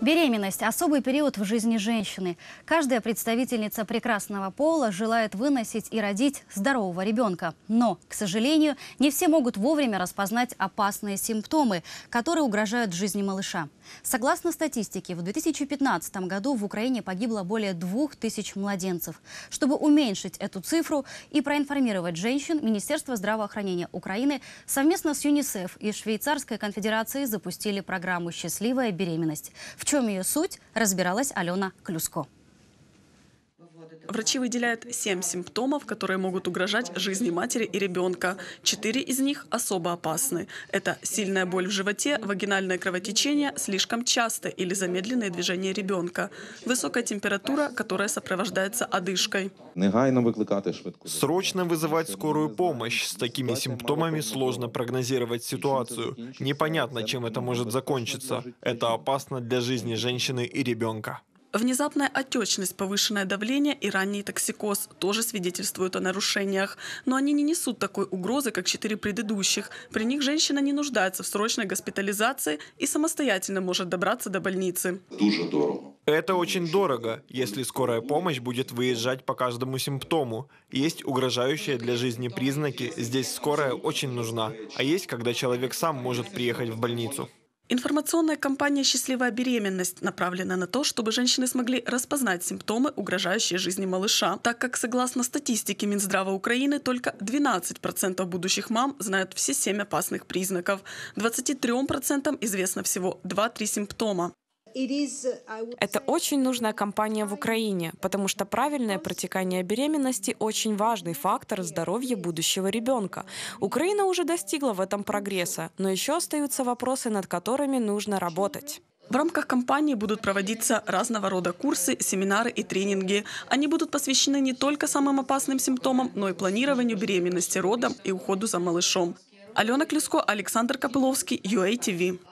Беременность – особый период в жизни женщины. Каждая представительница прекрасного пола желает выносить и родить здорового ребенка. Но, к сожалению, не все могут вовремя распознать опасные симптомы, которые угрожают жизни малыша. Согласно статистике, в 2015 году в Украине погибло более 2000 младенцев. Чтобы уменьшить эту цифру и проинформировать женщин, Министерство здравоохранения Украины совместно с ЮНИСЕФ и Швейцарской конфедерацией запустили программу «Счастливая беременность». В чем ее суть, разбиралась Алена Клюско. Врачи выделяют семь симптомов, которые могут угрожать жизни матери и ребенка. Четыре из них особо опасны. Это сильная боль в животе, вагинальное кровотечение, слишком часто или замедленное движение ребенка, высокая температура, которая сопровождается одышкой. Срочно вызывать скорую помощь. С такими симптомами сложно прогнозировать ситуацию. Непонятно, чем это может закончиться. Это опасно для жизни женщины и ребенка. Внезапная отечность, повышенное давление и ранний токсикоз тоже свидетельствуют о нарушениях. Но они не несут такой угрозы, как четыре предыдущих. При них женщина не нуждается в срочной госпитализации и самостоятельно может добраться до больницы. Это очень дорого, если скорая помощь будет выезжать по каждому симптому. Есть угрожающие для жизни признаки, здесь скорая очень нужна. А есть, когда человек сам может приехать в больницу. Информационная кампания «Счастливая беременность» направлена на то, чтобы женщины смогли распознать симптомы, угрожающие жизни малыша, так как, согласно статистике Минздрава Украины, только 12% будущих мам знают все семь опасных признаков, 23% известно всего 2-3 симптома. Это очень нужная компания в Украине, потому что правильное протекание беременности очень важный фактор здоровья будущего ребенка. Украина уже достигла в этом прогресса, но еще остаются вопросы, над которыми нужно работать. В рамках кампании будут проводиться разного рода курсы, семинары и тренинги. Они будут посвящены не только самым опасным симптомам, но и планированию беременности, родам и уходу за малышом. Алена Клюско, Александр Копыловский, UATV.